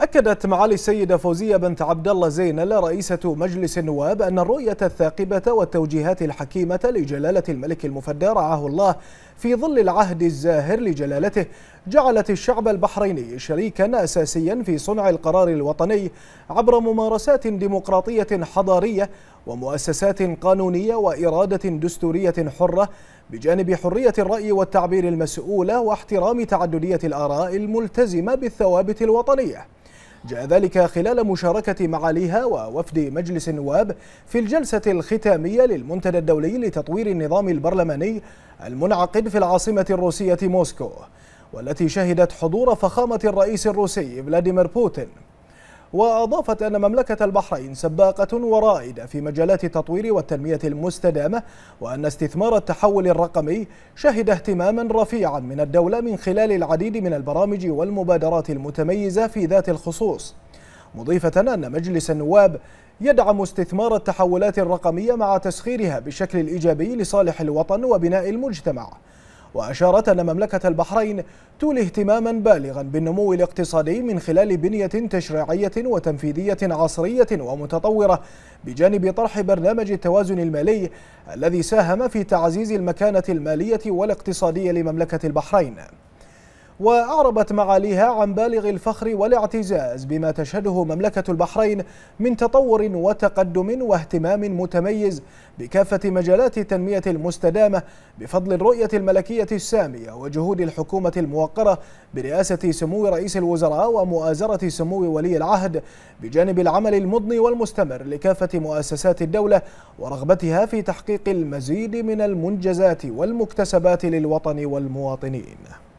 أكدت معالي السيدة فوزية بنت عبد الله زينل رئيسة مجلس النواب أن الرؤية الثاقبة والتوجيهات الحكيمة لجلالة الملك المفدى رعاه الله في ظل العهد الزاهر لجلالته جعلت الشعب البحريني شريكا أساسيا في صنع القرار الوطني عبر ممارسات ديمقراطية حضارية ومؤسسات قانونية وإرادة دستورية حرة بجانب حرية الرأي والتعبير المسؤولة واحترام تعددية الآراء الملتزمة بالثوابت الوطنية جاء ذلك خلال مشاركة معاليها ووفد مجلس النواب في الجلسة الختامية للمنتدى الدولي لتطوير النظام البرلماني المنعقد في العاصمة الروسية موسكو والتي شهدت حضور فخامة الرئيس الروسي فلاديمير بوتين وأضافت أن مملكة البحرين سباقة ورائدة في مجالات التطوير والتنمية المستدامة وأن استثمار التحول الرقمي شهد اهتماما رفيعا من الدولة من خلال العديد من البرامج والمبادرات المتميزة في ذات الخصوص مضيفة أن مجلس النواب يدعم استثمار التحولات الرقمية مع تسخيرها بشكل إيجابي لصالح الوطن وبناء المجتمع وأشارت أن مملكة البحرين تولي اهتماما بالغا بالنمو الاقتصادي من خلال بنية تشريعية وتنفيذية عصرية ومتطورة بجانب طرح برنامج التوازن المالي الذي ساهم في تعزيز المكانة المالية والاقتصادية لمملكة البحرين وأعربت معاليها عن بالغ الفخر والاعتزاز بما تشهده مملكة البحرين من تطور وتقدم واهتمام متميز بكافة مجالات التنمية المستدامة بفضل الرؤية الملكية السامية وجهود الحكومة الموقرة برئاسة سمو رئيس الوزراء ومؤازرة سمو ولي العهد بجانب العمل المضني والمستمر لكافة مؤسسات الدولة ورغبتها في تحقيق المزيد من المنجزات والمكتسبات للوطن والمواطنين